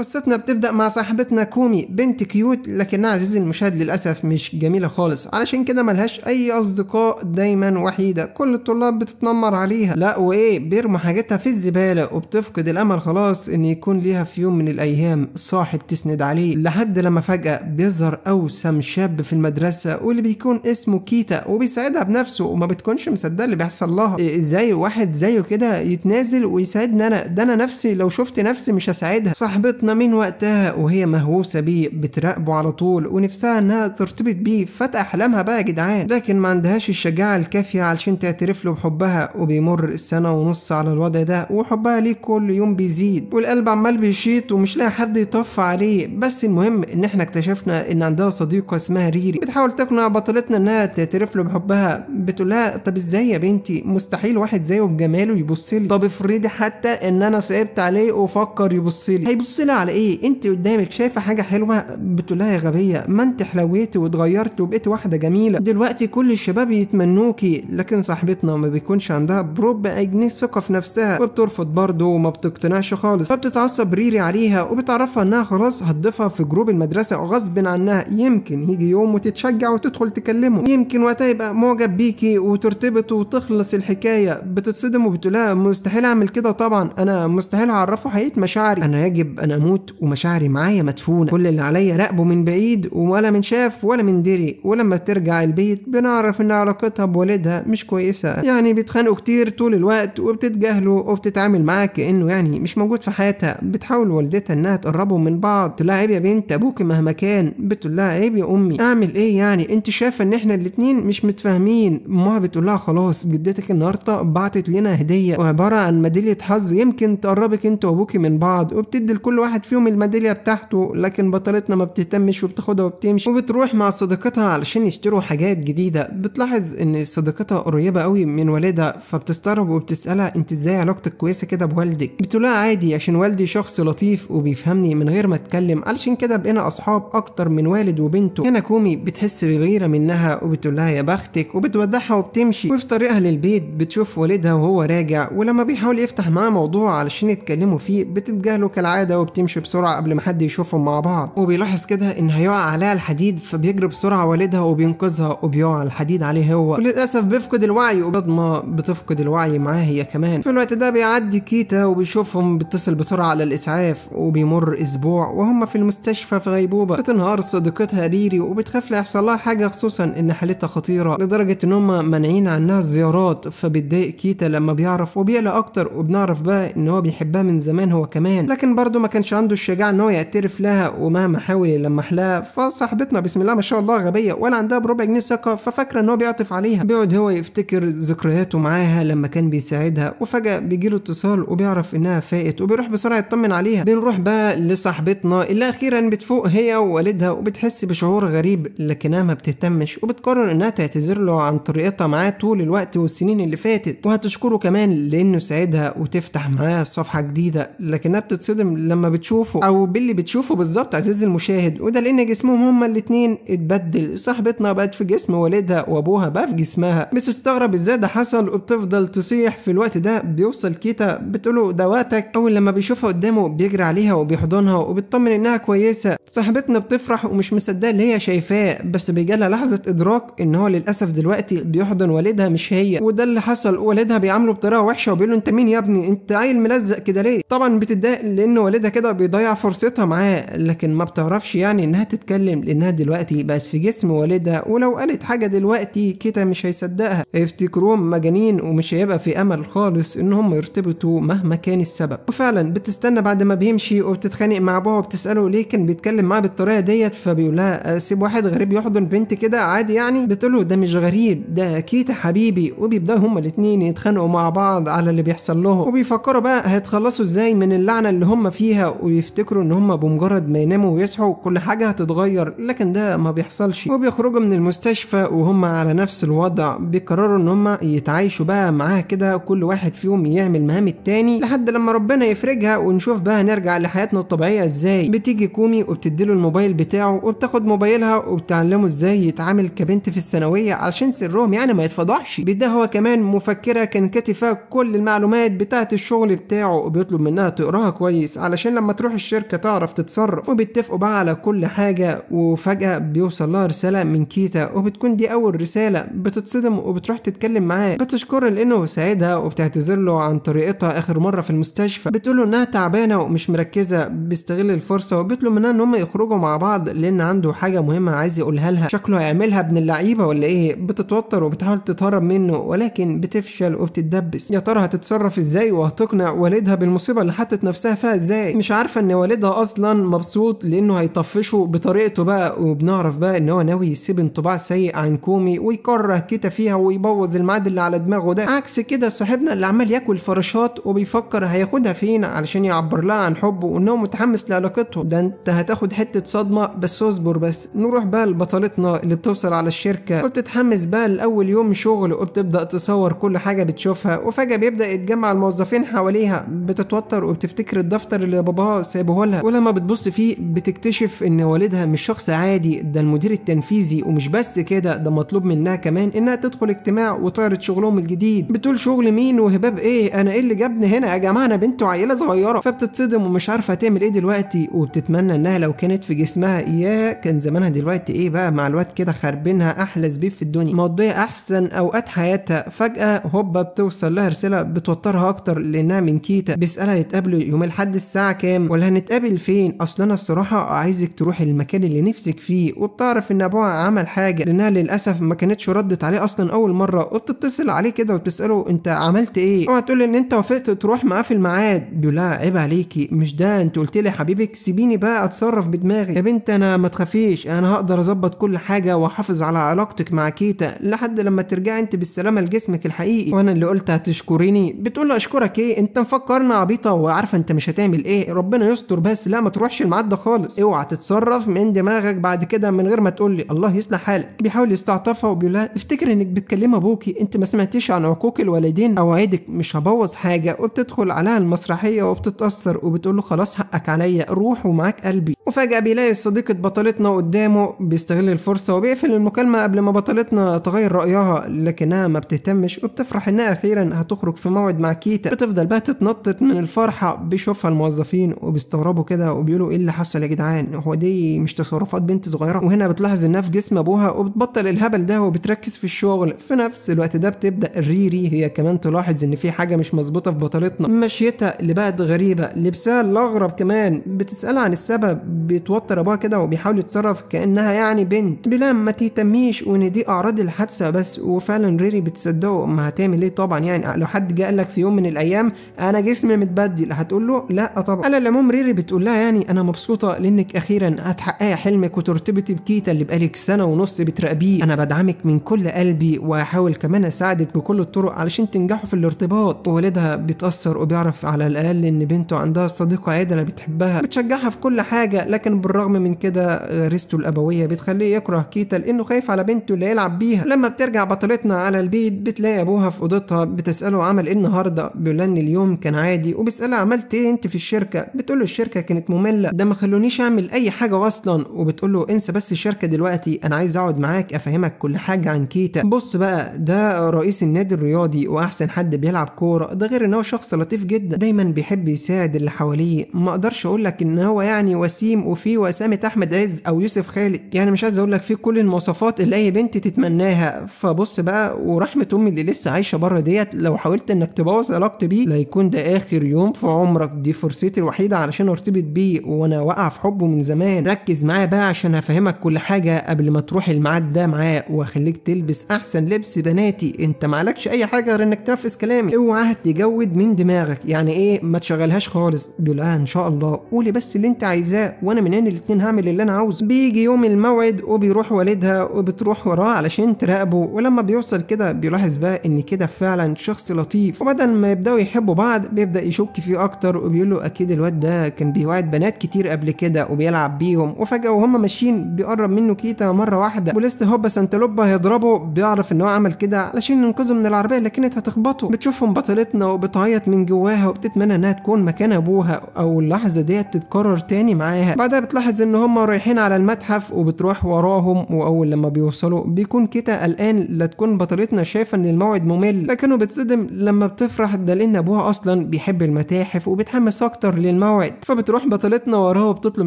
قصتنا بتبدأ مع صاحبتنا كومي بنت كيوت لكنها عزيزي المشاهد للأسف مش جميلة خالص علشان كده ملهاش أي أصدقاء دايما وحيدة كل الطلاب بتتنمر عليها لا وإيه بيرموا حاجتها في الزبالة وبتفقد الأمل خلاص إن يكون ليها في يوم من الأيام صاحب تسند عليه لحد لما فجأة بيظهر أوسم شاب في المدرسة واللي بيكون اسمه كيتا وبيساعدها بنفسه وما بتكونش مصدقة اللي بيحصل لها إيه، إزاي واحد زيه كده يتنازل ويساعدني أنا ده أنا نفسي لو شفت نفسي مش هساعدها صاحبتنا صاحبتنا من وقتها وهي مهووسة بيه بتراقبه على طول ونفسها انها ترتبط بيه فات احلامها بقى يا جدعان لكن ما عندهاش الشجاعة الكافية علشان تعترف له بحبها وبيمر السنة ونص على الوضع ده وحبها ليه كل يوم بيزيد والقلب عمال بيشيط ومش لاقي حد يطف عليه بس المهم ان احنا اكتشفنا ان عندها صديقة اسمها ريري بتحاول تقنع بطلتنا انها تعترف له بحبها بتقول لها طب ازاي يا بنتي مستحيل واحد زيه بجماله يبص لي طب افرضي حتى ان انا صعبت عليه وفكر يبص لي هيبص لي بتقولها على ايه انت قدامك شايفه حاجه حلوه بتقول لها يا غبيه ما انت حلويتي واتغيرتي وبقيت واحده جميله دلوقتي كل الشباب يتمنوكي لكن صاحبتنا ما بيكونش عندها بربع جنيه ثقه في نفسها وبترفض برضه وما بتقتنعش خالص فبتتعصب ريري عليها وبتعرفها انها خلاص هتضيفها في جروب المدرسه غصب عنها يمكن يجي يوم وتتشجع وتدخل تكلمه يمكن وقتها يبقى معجب بيكي وترتبط وتخلص الحكايه بتتصدم وبتقول لها مستحيل اعمل كده طبعا انا مستحيل اعرفه حقيقه مشاعري انا يجب انا اموت ومشاعري معايا مدفونه كل اللي عليا راقبه من بعيد ولا من شاف ولا من دري ولما بترجع البيت بنعرف ان علاقتها بوالدها مش كويسه يعني بيتخانقوا كتير طول الوقت وبتتجاهله وبتتعامل معاه كانه يعني مش موجود في حياتها بتحاول والدتها انها تقربهم من بعض تقول لها عيب يا بنت ابوك مهما كان بتقول لها عيب يا امي اعمل ايه يعني انت شايفه ان احنا الاتنين مش متفاهمين امها بتقول لها خلاص جدتك النهارده بعتت لنا هديه وعباره عن ميداليه حظ يمكن تقربك انت وابوكي من بعض وبتدي لكل واحد واحد فيهم الميدالية بتاعته لكن بطلتنا ما بتهتمش وبتاخدها وبتمشي وبتروح مع صديقتها علشان يشتروا حاجات جديدة بتلاحظ ان صديقتها قريبة قوي من والدها فبتستغرب وبتسألها انت ازاي علاقتك كويسة كده بوالدك بتقولها عادي عشان والدي شخص لطيف وبيفهمني من غير ما اتكلم علشان كده بقينا اصحاب اكتر من والد وبنته هنا كومي بتحس بالغيرة منها وبتقول لها يا بختك وبتودعها وبتمشي وفي طريقها للبيت بتشوف والدها وهو راجع ولما بيحاول يفتح معاه موضوع علشان يتكلموا فيه بتتجاهله كالعادة وبتمشي يمشي بسرعة قبل ما حد يشوفهم مع بعض وبيلاحظ كده ان هيقع عليها الحديد فبيجري بسرعة والدها وبينقذها وبيقع الحديد عليه هو وللأسف بيفقد الوعي وبضمة بتفقد الوعي معاه هي كمان في الوقت ده بيعدي كيتا وبيشوفهم بيتصل بسرعة على الإسعاف وبيمر أسبوع وهم في المستشفى في غيبوبة بتنهار صديقتها ريري وبتخاف لا يحصل لها حاجة خصوصا ان حالتها خطيرة لدرجة ان هم مانعين عنها الزيارات فبتضايق كيتا لما بيعرف وبيقلق اكتر وبنعرف بقى ان هو بيحبها من زمان هو كمان لكن برضه ما كانش كانش عنده الشجاعة ان هو يعترف لها ومهما حاول يلمح لها فصاحبتنا بسم الله ما شاء الله غبية ولا عندها بربع جنيه ثقة ففاكرة ان هو بيعطف عليها بيقعد هو يفتكر ذكرياته معاها لما كان بيساعدها وفجأة بيجيله اتصال وبيعرف انها فائت وبيروح بسرعة يطمن عليها بنروح بقى لصاحبتنا اللي اخيرا بتفوق هي ووالدها وبتحس بشعور غريب لكنها ما بتهتمش وبتقرر انها تعتذر له عن طريقتها معاه طول الوقت والسنين اللي فاتت وهتشكره كمان لانه ساعدها وتفتح معاه صفحة جديدة لكنها بتتصدم لما بت بتشوفه او باللي بتشوفه بالظبط عزيزي المشاهد وده لان جسمهم هما الاتنين اتبدل صاحبتنا بقت في جسم والدها وابوها بقى في جسمها بتستغرب ازاي ده حصل وبتفضل تصيح في الوقت ده بيوصل كيتا بتقوله ده وقتك اول لما بيشوفها قدامه بيجري عليها وبيحضنها وبتطمن انها كويسه صاحبتنا بتفرح ومش مصدقه اللي هي شايفاه بس بيجيلها لحظه ادراك ان هو للاسف دلوقتي بيحضن والدها مش هي وده اللي حصل والدها بيعامله بطريقه وحشه وبيقول له انت مين يا ابني انت عيل ملزق كده ليه طبعا بتتضايق لان والدها كده بيضيع فرصتها معاه لكن ما بتعرفش يعني انها تتكلم لانها دلوقتي بقت في جسم والدها ولو قالت حاجه دلوقتي كيتا مش هيصدقها هيفتكروهم مجانين ومش هيبقى في امل خالص ان هم يرتبطوا مهما كان السبب وفعلا بتستنى بعد ما بيمشي وبتتخانق مع ابوها وبتساله ليه كان بيتكلم معاها بالطريقه ديت فبيقول لها آه، سيب واحد غريب يحضن بنت كده عادي يعني بتقول له ده مش غريب ده كيتا حبيبي وبيبداوا هما الاثنين يتخانقوا مع بعض على اللي بيحصل لهم وبيفكروا بقى هيتخلصوا ازاي من اللعنه اللي هم فيها ويفتكروا ان هم بمجرد ما يناموا ويصحوا كل حاجة هتتغير لكن ده ما بيحصلش وبيخرجوا من المستشفى وهم على نفس الوضع بيقرروا ان هم يتعايشوا بقى معاها كده كل واحد فيهم يعمل مهام التاني لحد لما ربنا يفرجها ونشوف بقى نرجع لحياتنا الطبيعية ازاي بتيجي كومي وبتديله الموبايل بتاعه وبتاخد موبايلها وبتعلمه ازاي يتعامل كبنت في الثانوية علشان سرهم يعني ما يتفضحش بده هو كمان مفكرة كان كاتفها كل المعلومات بتاعة الشغل بتاعه وبيطلب منها تقراها كويس علشان لما لما تروح الشركة تعرف تتصرف وبيتفقوا بقى على كل حاجة وفجأة بيوصل لها رسالة من كيتا وبتكون دي أول رسالة بتتصدم وبتروح تتكلم معاه بتشكره لأنه ساعدها وبتعتذر له عن طريقتها آخر مرة في المستشفى بتقول له إنها تعبانة ومش مركزة بيستغل الفرصة وبيطلب منها إن هم يخرجوا مع بعض لأن عنده حاجة مهمة عايز يقولها لها شكله هيعملها ابن اللعيبة ولا إيه بتتوتر وبتحاول تتهرب منه ولكن بتفشل وبتتدبس يا ترى هتتصرف إزاي وهتقنع والدها بالمصيبة اللي حطت نفسها فيها إزاي مش مش عارفه ان والدها اصلا مبسوط لانه هيطفشه بطريقته بقى وبنعرف بقى ان هو ناوي يسيب انطباع سيء عن كومي ويكره كده فيها ويبوظ الميعاد اللي على دماغه ده عكس كده صاحبنا اللي عمال ياكل فراشات وبيفكر هياخدها فين علشان يعبر لها عن حبه وانه متحمس لعلاقتهم ده انت هتاخد حته صدمه بس اصبر بس نروح بقى لبطلتنا اللي بتوصل على الشركه وبتتحمس بقى لاول يوم شغل وبتبدا تصور كل حاجه بتشوفها وفجاه بيبدا يتجمع الموظفين حواليها بتتوتر وبتفتكر الدفتر اللي بابا باباه سابه لها ولما بتبص فيه بتكتشف ان والدها مش شخص عادي ده المدير التنفيذي ومش بس كده ده مطلوب منها كمان انها تدخل اجتماع وتعرض شغلهم الجديد بتقول شغل مين وهباب ايه انا ايه اللي جابني هنا يا جماعه انا بنت وعيله صغيره فبتتصدم ومش عارفه تعمل ايه دلوقتي وبتتمنى انها لو كانت في جسمها اياها كان زمانها دلوقتي ايه بقى مع الوقت كده خربينها احلى زبيب في الدنيا مقضيه احسن اوقات حياتها فجاه هوبا بتوصل لها رساله بتوترها اكتر لانها من كيتا بيسالها يتقابلوا يوم الاحد الساعه كام الكلام ولا هنتقابل فين اصل انا الصراحه عايزك تروح المكان اللي نفسك فيه وبتعرف ان ابوها عمل حاجه لانها للاسف ما كانتش ردت عليه اصلا اول مره وبتتصل عليه كده وتساله انت عملت ايه اوعى تقول ان انت وافقت تروح معاه في الميعاد بيقول لها عيب عليكي مش ده انت قلت لي حبيبك سيبيني بقى اتصرف بدماغي يا بنت انا ما تخافيش انا هقدر اظبط كل حاجه واحافظ على علاقتك مع كيتا لحد لما ترجعي انت بالسلامه لجسمك الحقيقي وانا اللي قلت هتشكريني بتقول له اشكرك ايه انت مفكرنا عبيطه وعارفه انت مش هتعمل ايه ربنا يستر بس لا ما تروحش الميعاد ده خالص اوعى تتصرف من دماغك بعد كده من غير ما تقول لي الله يصلح حالك بيحاول يستعطفها وبيقول لها افتكر انك بتكلمي ابوكي انت ما سمعتيش عن عقوق الوالدين اوعدك مش هبوظ حاجه وبتدخل عليها المسرحيه وبتتاثر وبتقول له خلاص حقك عليا روح ومعاك قلبي وفجاه بيلاقي صديقه بطلتنا قدامه بيستغل الفرصه وبيقفل المكالمه قبل ما بطلتنا تغير رايها لكنها ما بتهتمش وبتفرح انها اخيرا هتخرج في موعد مع كيتا بتفضل بقى تتنطط من الفرحه بيشوفها الموظفين وبيستغربوا كده وبيقولوا ايه اللي حصل يا جدعان هو دي مش تصرفات بنت صغيره وهنا بتلاحظ انها في جسم ابوها وبتبطل الهبل ده وبتركز في الشغل في نفس الوقت ده بتبدا الريري هي كمان تلاحظ ان في حاجه مش مظبوطه في بطلتنا مشيتها اللي بقت غريبه لبسها الاغرب كمان بتسالها عن السبب بيتوتر ابوها كده وبيحاول يتصرف كانها يعني بنت بلا ما تهتميش وان دي اعراض الحادثه بس وفعلا ريري بتصدقه ما هتعمل ايه طبعا يعني لو حد جه قال لك في يوم من الايام انا جسمي متبدل هتقول له لا طبعا قال العموم ريري بتقول لها يعني انا مبسوطه لانك اخيرا هتحققي حلمك وترتبطي بكيتا اللي بقالك سنه ونص بتراقبيه انا بدعمك من كل قلبي وهحاول كمان اساعدك بكل الطرق علشان تنجحوا في الارتباط والدها بيتاثر وبيعرف على الاقل ان بنته عندها صديقه عادله بتحبها بتشجعها في كل حاجه لكن بالرغم من كده غريزته الابويه بتخليه يكره كيتا لانه خايف على بنته اللي يلعب بيها لما بترجع بطلتنا على البيت بتلاقي ابوها في اوضتها بتساله عمل ايه النهارده بيقول اليوم كان عادي وبيسالها عملت ايه انت في الشركه بتقول له الشركه كانت ممله ده ما خلونيش اعمل اي حاجه اصلا وبتقول له انسى بس الشركه دلوقتي انا عايز اقعد معاك افهمك كل حاجه عن كيتا بص بقى ده رئيس النادي الرياضي واحسن حد بيلعب كوره ده غير ان هو شخص لطيف جدا دايما بيحب يساعد اللي حواليه ما اقدرش اقول لك ان هو يعني وسيم وفيه وسامه احمد عز او يوسف خالد يعني مش عايز اقول لك فيه كل المواصفات اللي اي بنت تتمناها فبص بقى ورحمه امي اللي لسه عايشه بره ديت لو حاولت انك تبوظ علاقتي بيه لا يكون ده اخر يوم في عمرك دي فرصتي الوحيدة علشان ارتبط بيه وانا واقع في حبه من زمان ركز معاه بقى عشان هفهمك كل حاجه قبل ما تروح الميعاد ده معاه واخليك تلبس احسن لبس بناتي انت معلكش اي حاجه غير انك تنفذ كلامي اوعى تجود من دماغك يعني ايه ما تشغلهاش خالص بيقول اه ان شاء الله قولي بس اللي انت عايزاه وانا من هنا الاتنين هعمل اللي انا عاوزه بيجي يوم الموعد وبيروح والدها وبتروح وراه علشان تراقبه ولما بيوصل كده بيلاحظ بقى ان كده فعلا شخص لطيف وبدل ما يبداوا يحبوا بعض بيبدا يشك فيه اكتر وبيقول له اكيد الواد ده كان بيوعد بنات كتير قبل كده وبيلعب بيهم وفجأة وهم ماشيين بيقرب منه كيتا مرة واحدة ولسه هوبا سانتالوبا هيضربه بيعرف ان هو عمل كده علشان ينقذه من العربية اللي كانت هتخبطه بتشوفهم بطلتنا وبتعيط من جواها وبتتمنى انها تكون مكان ابوها او اللحظة ديت تتكرر تاني معاها بعدها بتلاحظ ان هم رايحين على المتحف وبتروح وراهم واول لما بيوصلوا بيكون كيتا قلقان لا تكون بطلتنا شايفة ان الموعد ممل لكنه بتصدم لما بتفرح ده لان ابوها اصلا بيحب المتاحف وبيتحمس اكتر الموعد فبتروح بطلتنا وراه وبتطلب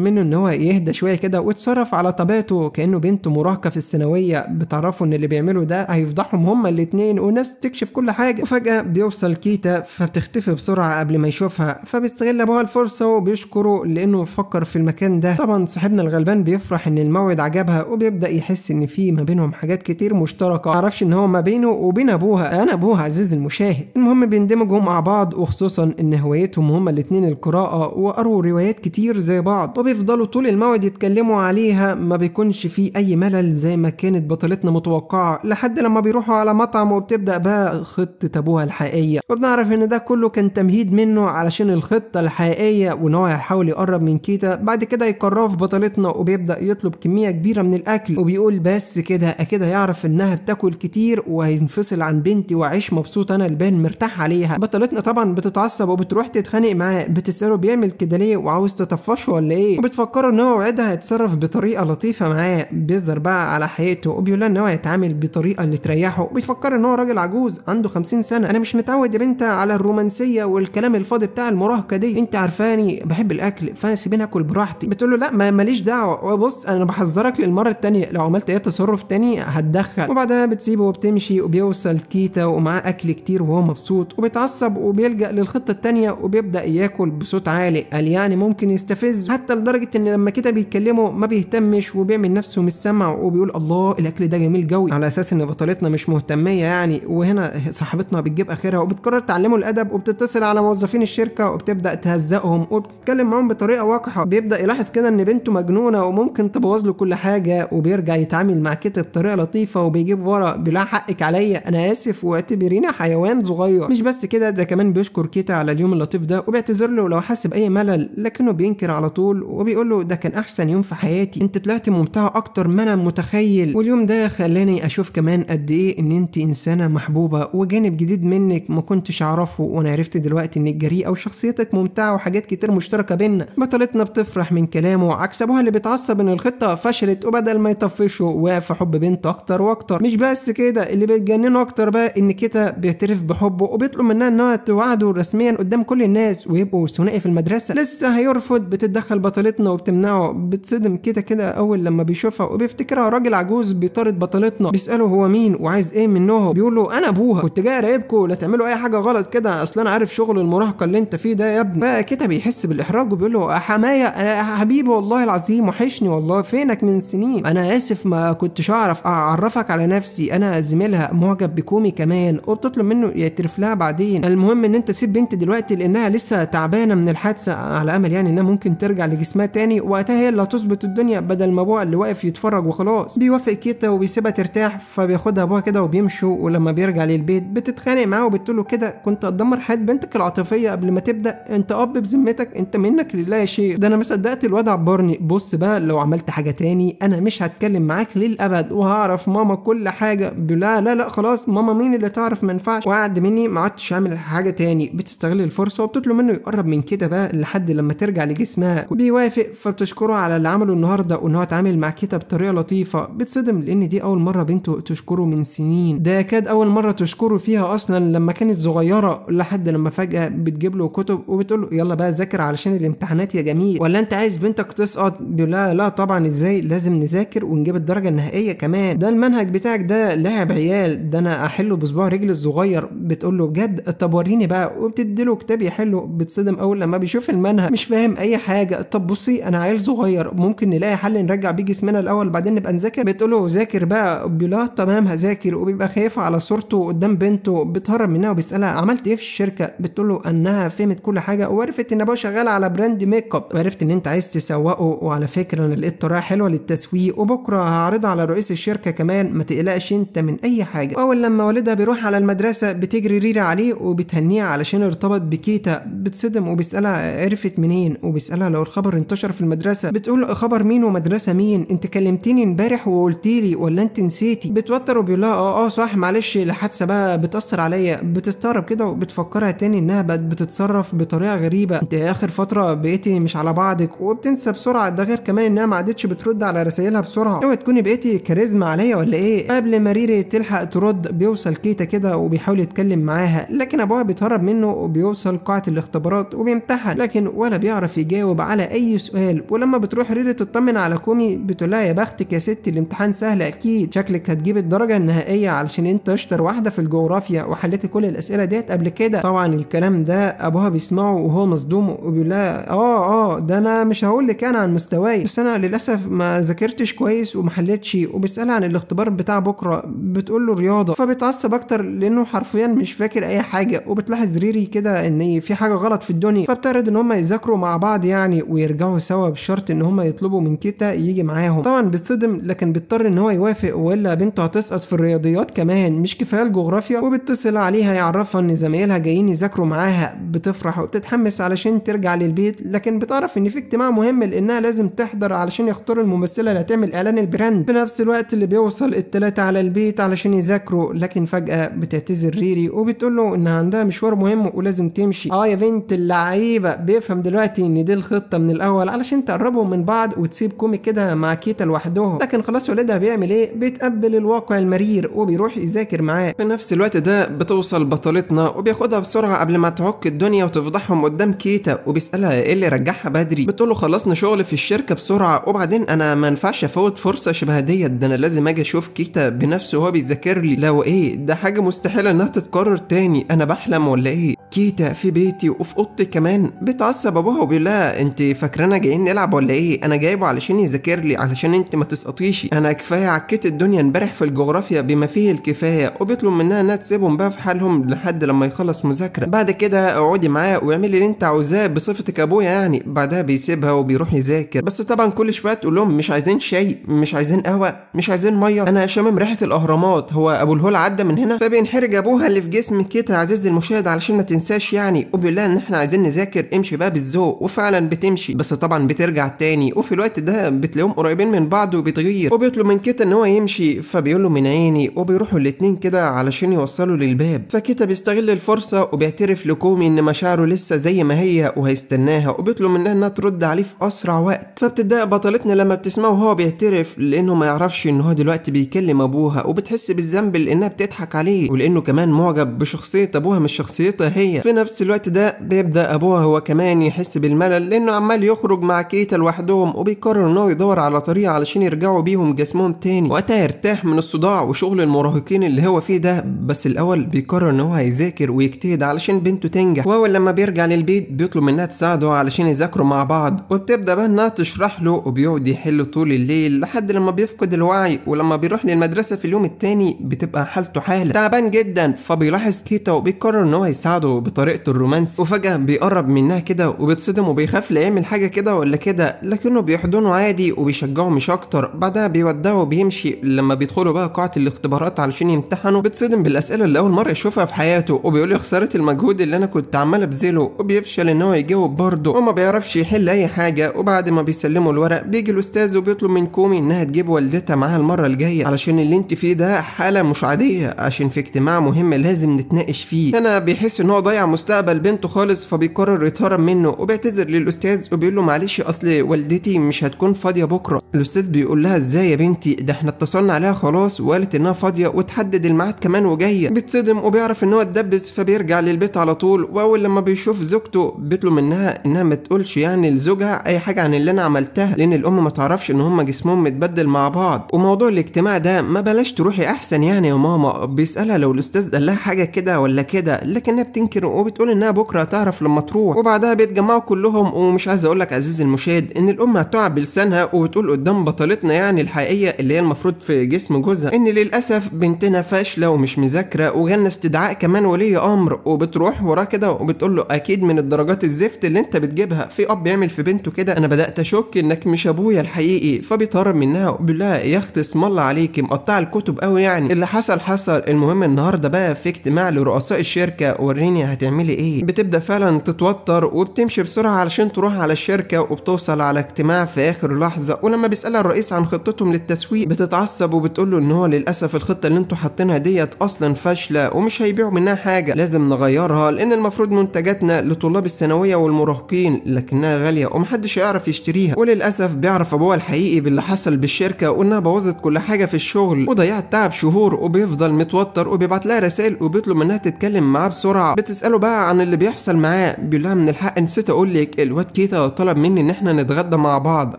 منه ان هو يهدى شويه كده ويتصرف على طبيعته كانه بنت مراهقه في الثانويه بتعرفه ان اللي بيعمله ده هيفضحهم هما الاثنين والناس تكشف كل حاجه وفجاه بيوصل كيتا فبتختفي بسرعه قبل ما يشوفها فبيستغل ابوها الفرصه وبيشكره لانه فكر في المكان ده طبعا صاحبنا الغلبان بيفرح ان الموعد عجبها وبيبدا يحس ان في ما بينهم حاجات كتير مشتركه معرفش ان هو ما بينه وبين ابوها انا ابوها عزيز المشاهد المهم بيندمجوا مع بعض وخصوصا ان هوايتهم هما الاثنين القراءه آه، وقروا روايات كتير زي بعض وبيفضلوا طول الموعد يتكلموا عليها ما بيكونش فيه أي ملل زي ما كانت بطلتنا متوقعة لحد لما بيروحوا على مطعم وبتبدأ بقى خطة أبوها الحقيقية وبنعرف إن ده كله كان تمهيد منه علشان الخطة الحقيقية وإن هو هيحاول يقرب من كيتا بعد كده في بطلتنا وبيبدأ يطلب كمية كبيرة من الأكل وبيقول بس كده أكيد هيعرف إنها بتاكل كتير وهينفصل عن بنتي وأعيش مبسوط أنا البان مرتاح عليها بطلتنا طبعا بتتعصب وبتروح تتخانق معاه بتسأله بيعمل كده ليه وعاوز تطفشه ولا ايه وبتفكره ان هو وعدها هيتصرف بطريقه لطيفه معاه بيظهر بقى على حقيقته وبيقول لها ان هو هيتعامل بطريقه اللي تريحه وبيفكر ان هو راجل عجوز عنده 50 سنه انا مش متعود يا بنت على الرومانسيه والكلام الفاضي بتاع المراهقه دي انت عارفاني بحب الاكل فانا سيبيني اكل براحتي بتقول له لا ماليش دعوه بص انا بحذرك للمره الثانيه لو عملت اي تصرف تاني هتدخل وبعدها بتسيبه وبتمشي وبيوصل كيتا ومعاه اكل كتير وهو مبسوط وبيتعصب وبيلجا للخطه الثانيه وبيبدا ياكل بصوت قال يعني ممكن يستفز حتى لدرجه ان لما كده بيتكلموا ما بيهتمش وبيعمل نفسه مش سامع وبيقول الله الاكل ده جميل قوي على اساس ان بطلتنا مش مهتميه يعني وهنا صاحبتنا بتجيب اخرها وبتقرر تعلمه الادب وبتتصل على موظفين الشركه وبتبدا تهزقهم وبتتكلم معاهم بطريقه وقحه بيبدا يلاحظ كده ان بنته مجنونه وممكن تبوظ له كل حاجه وبيرجع يتعامل مع كده بطريقه لطيفه وبيجيب ورا بلا حقك عليا انا اسف واعتبريني حيوان صغير مش بس كده ده كمان بيشكر كيتا على اليوم اللطيف ده وبيعتذر له لو حس بأي ملل لكنه بينكر على طول وبيقول له ده كان أحسن يوم في حياتي أنت طلعت ممتعة أكتر ما أنا متخيل واليوم ده خلاني أشوف كمان قد إيه إن أنت إنسانة محبوبة وجانب جديد منك ما كنتش أعرفه وأنا عرفت دلوقتي إنك جريئة وشخصيتك ممتعة وحاجات كتير مشتركة بينا بطلتنا بتفرح من كلامه عكس أبوها اللي بيتعصب إن الخطة فشلت وبدل ما يطفشه وقف في حب بنت أكتر وأكتر مش بس كده اللي بيتجننه أكتر بقى إن كده بيعترف بحبه وبيطلب منها إنها توعده رسميا قدام كل الناس ويبقوا ثنائي في المدرسه لسه هيرفض بتتدخل بطلتنا وبتمنعه بتصدم كده كده اول لما بيشوفها وبيفتكرها راجل عجوز بيطارد بطلتنا بيساله هو مين وعايز ايه منه بيقول له انا ابوها كنت جاي اراقبكم لا تعملوا اي حاجه غلط كده اصل انا عارف شغل المراهقه اللي انت فيه ده يا ابني بقى كده بيحس بالاحراج وبيقول له حمايه انا حبيبي والله العظيم وحشني والله فينك من سنين انا اسف ما كنتش اعرف اعرفك على نفسي انا زميلها معجب بكومي كمان وبتطلب منه يعترف لها بعدين المهم ان انت سيب بنتي دلوقتي لانها لسه تعبانه من الحادثة على أمل يعني إنها ممكن ترجع لجسمها تاني وقتها هي اللي هتظبط الدنيا بدل ما أبوها اللي واقف يتفرج وخلاص بيوافق كيتا وبيسيبها ترتاح فبياخدها أبوها كده وبيمشوا ولما بيرجع للبيت بتتخانق معاه وبتقول له كده كنت هتدمر حياة بنتك العاطفية قبل ما تبدأ أنت أب بذمتك أنت منك لله يا شيخ ده أنا ما صدقت الواد عبرني بص بقى لو عملت حاجة تاني أنا مش هتكلم معاك للأبد وهعرف ماما كل حاجة لا لا لا خلاص ماما مين اللي تعرف ما ينفعش وقعد مني ما عدتش أعمل حاجة تاني بتستغل الفرصة وبتطلب منه يقرب من كده كده بقى لحد لما ترجع لجسمها بيوافق فبتشكره على اللي عمله النهارده وان هو اتعامل مع كيتا بطريقه لطيفه بتصدم لان دي اول مره بنته تشكره من سنين ده كاد اول مره تشكره فيها اصلا لما كانت صغيره لحد لما فجاه بتجيب له كتب وبتقول له يلا بقى ذاكر علشان الامتحانات يا جميل ولا انت عايز بنتك تسقط بيقول لها لا طبعا ازاي لازم نذاكر ونجيب الدرجه النهائيه كمان ده المنهج بتاعك ده لعب عيال ده انا احله بصباع رجلي الصغير بتقول له بجد طب وريني بقى وبتدي له كتاب يحله بتصدم اول لما بيشوف المنهج مش فاهم اي حاجه طب بصي انا عيل صغير ممكن نلاقي حل نرجع بيه جسمنا الاول بعدين نبقى نذاكر بتقول له ذاكر بقى بيقول لها آه، تمام هذاكر وبيبقى خايف على صورته قدام بنته بتهرب منها وبيسالها عملت ايه في الشركه بتقول له انها فهمت كل حاجه وعرفت ان ابوها شغال على براند ميك اب وعرفت ان انت عايز تسوقه وعلى فكره انا لقيت طريقه حلوه للتسويق وبكره هعرضها على رئيس الشركه كمان ما تقلقش انت من اي حاجه اول لما والدها بيروح على المدرسه بتجري ريره عليه وبتهنيه علشان ارتبط بكيتا بتصدم وبيسالها بيسألها عرفت منين وبيسألها لو الخبر انتشر في المدرسة بتقول خبر مين ومدرسة مين انت كلمتيني امبارح وقلتيلي ولا انت نسيتي بتوتر وبيقول لها اه اه صح معلش الحادثة بقى بتأثر عليا بتستغرب كده وبتفكرها تاني انها بقت بتتصرف بطريقة غريبة انت اخر فترة بقيتي مش على بعضك وبتنسى بسرعة ده غير كمان انها ما عادتش بترد على رسائلها بسرعة اوعي تكوني بقيتي كاريزما عليا ولا ايه قبل ما ريري تلحق ترد بيوصل كيتا كده وبيحاول يتكلم معاها لكن ابوها بيتهرب منه وبيوصل قاعة الاختبارات وبيمتحن بتاعها لكن ولا بيعرف يجاوب على اي سؤال ولما بتروح ريري تطمن على كومي بتقول لها يا بختك يا ستي الامتحان سهل اكيد شكلك هتجيب الدرجه النهائيه علشان انت اشطر واحده في الجغرافيا وحليت كل الاسئله ديت قبل كده طبعا الكلام ده ابوها بيسمعه وهو مصدوم وبيقول لها اه اه ده انا مش هقول لك انا عن مستواي بس انا للاسف ما ذاكرتش كويس وما حليتش وبيسالها عن الاختبار بتاع بكره بتقول له رياضه فبيتعصب اكتر لانه حرفيا مش فاكر اي حاجه وبتلاحظ ريري كده ان في حاجه غلط في الدنيا فبت معترض ان هم يذاكروا مع بعض يعني ويرجعوا سوا بشرط ان هم يطلبوا من كيتا يجي معاهم طبعا بتصدم لكن بيضطر ان هو يوافق والا بنته هتسقط في الرياضيات كمان مش كفايه الجغرافيا وبيتصل عليها يعرفها ان زمايلها جايين يذاكروا معاها بتفرح وبتتحمس علشان ترجع للبيت لكن بتعرف ان في اجتماع مهم لانها لازم تحضر علشان يختاروا الممثله اللي هتعمل اعلان البراند في نفس الوقت اللي بيوصل الثلاثه على البيت علشان يذاكروا لكن فجاه بتعتذر ريري وبتقول له ان عندها مشوار مهم ولازم تمشي اه يا بنت اللعيب بقى بيفهم دلوقتي ان دي الخطه من الاول علشان تقربهم من بعض وتسيب كومي كده مع كيتا لوحدهم لكن خلاص والدها بيعمل ايه بيتقبل الواقع المرير وبيروح يذاكر معاه في نفس الوقت ده بتوصل بطلتنا وبياخدها بسرعه قبل ما تعك الدنيا وتفضحهم قدام كيتا وبيسالها ايه اللي رجعها بدري بتقول له خلصنا شغل في الشركه بسرعه وبعدين انا ما ينفعش افوت فرصه شبه ديت ده انا لازم اجي اشوف كيتا بنفسه وهو بيذاكر لي لو ايه ده حاجه مستحيله انها تتكرر تاني انا بحلم ولا ايه كيتا في بيتي وفي اوضتي كمان بتعصب ابوها باباها وبيقول لها انت فاكرانا جايين نلعب ولا ايه انا جايبه علشان يذاكر لي علشان انت ما تسقطيش انا كفايه عكيت الدنيا امبارح في الجغرافيا بما فيه الكفايه وبيطلب منها انها تسيبهم بقى في حالهم لحد لما يخلص مذاكره بعد كده اقعدي معاه واعملي اللي انت عاوزاه بصفتك ابويا يعني بعدها بيسيبها وبيروح يذاكر بس طبعا كل شويه تقول لهم مش عايزين شاي مش عايزين قهوه مش عايزين ميه انا شامم ريحه الاهرامات هو ابو الهول عدى من هنا فبينحرج ابوها اللي في جسم كيتا عزيز المشاهد علشان ما تنساش يعني وبيقول لها ان احنا عايزين نذاكر ذاكر امشي بقى بالذوق وفعلا بتمشي بس طبعا بترجع تاني وفي الوقت ده بتلاقيهم قريبين من بعض وبتغير وبيطلب من كيتا ان هو يمشي فبيقول له من عيني وبيروحوا الاتنين كده علشان يوصلوا للباب فكيتا بيستغل الفرصه وبيعترف لكومي ان مشاعره لسه زي ما هي وهيستناها وبيطلب منها انها ترد عليه في اسرع وقت فبتبدا بطلتنا لما بتسمعه وهو بيعترف لانه ما يعرفش ان هو دلوقتي بيكلم ابوها وبتحس بالذنب لانها بتضحك عليه ولانه كمان معجب بشخصيه ابوها مش شخصيتها هي في نفس الوقت ده بيبدا ابوها هو هو كمان يحس بالملل لأنه عمال يخرج مع كيتا لوحدهم وبيقرر إن هو يدور على طريقة علشان يرجعوا بيهم جسمهم تاني وقتها يرتاح من الصداع وشغل المراهقين اللي هو فيه ده بس الأول بيقرر إن هو هيذاكر ويجتهد علشان بنته تنجح وأول لما بيرجع للبيت بيطلب منها تساعده علشان يذاكروا مع بعض وبتبدأ بقى إنها تشرح له وبيقعد يحل طول الليل لحد لما بيفقد الوعي ولما بيروح للمدرسة في اليوم التاني بتبقى حالته حالة تعبان جدا فبيلاحظ كيتا وبيقرر إن هو يساعده بطريقته الرومانسي وفجأة بيقرب بيهرب منها كده وبيتصدم وبيخاف لا يعمل حاجة كده ولا كده لكنه بيحضنه عادي وبيشجعه مش أكتر بعدها بيودعه وبيمشي لما بيدخلوا بقى قاعة الاختبارات علشان يمتحنوا بيتصدم بالأسئلة اللي أول مرة يشوفها في حياته وبيقول لي خسارة المجهود اللي أنا كنت عمال أبذله وبيفشل إن هو يجاوب برضه وما بيعرفش يحل أي حاجة وبعد ما بيسلموا الورق بيجي الأستاذ وبيطلب من كومي إنها تجيب والدتها معاها المرة الجاية علشان اللي أنت فيه ده حالة مش عادية عشان في اجتماع مهم لازم نتناقش فيه انا بيحس إن هو ضيع مستقبل بنته خالص فبيقرر قرر يتهرب منه وبيعتذر للاستاذ وبيقول له معلش اصل والدتي مش هتكون فاضيه بكره الاستاذ بيقول لها ازاي يا بنتي ده احنا اتصلنا عليها خلاص وقالت انها فاضيه وتحدد الميعاد كمان وجايه بيتصدم وبيعرف ان هو اتدبس فبيرجع للبيت على طول واول لما بيشوف زوجته بيطلب منها انها ما تقولش يعني لزوجها اي حاجه عن اللي انا عملتها لان الام ما تعرفش ان هما جسمهم متبدل مع بعض وموضوع الاجتماع ده ما بلاش تروحي احسن يعني يا ماما بيسالها لو الاستاذ قال لها حاجه كده ولا كده لكنها بتنكر وبتقول انها بكره تعرف لما تروح وبعدها بيتجمعوا كلهم ومش عايز اقول لك عزيزي المشاهد ان الام هتقع بلسانها وتقول قدام بطلتنا يعني الحقيقيه اللي هي المفروض في جسم جوزها ان للاسف بنتنا فاشله ومش مذاكره وجالنا استدعاء كمان ولي امر وبتروح وراه كده وبتقول له اكيد من الدرجات الزفت اللي انت بتجيبها في اب بيعمل في بنته كده انا بدات اشك انك مش ابويا الحقيقي فبيتهرب منها وبيقول لها يا اختي اسم الله عليكي مقطعه الكتب قوي يعني اللي حصل حصل المهم النهارده بقى في اجتماع لرؤساء الشركه وريني هتعملي ايه بتبدا فعلا تتوتر بتتوتر وبتمشي بسرعة علشان تروح على الشركة وبتوصل على اجتماع في آخر لحظة ولما بيسألها الرئيس عن خطتهم للتسويق بتتعصب وبتقول له إن هو للأسف الخطة اللي أنتوا حاطينها ديت أصلا فاشلة ومش هيبيعوا منها حاجة لازم نغيرها لأن المفروض منتجاتنا لطلاب الثانوية والمراهقين لكنها غالية ومحدش يعرف يشتريها وللأسف بيعرف أبوها الحقيقي باللي حصل بالشركة وإنها بوظت كل حاجة في الشغل وضيعت تعب شهور وبيفضل متوتر وبيبعت لها رسائل وبيطلب منها تتكلم معاه بسرعة بتسأله بقى عن اللي بيحصل معاه بيقول كلها من الحق نسيت اقول لك الواد كيتا طلب مني ان احنا نتغدى مع بعض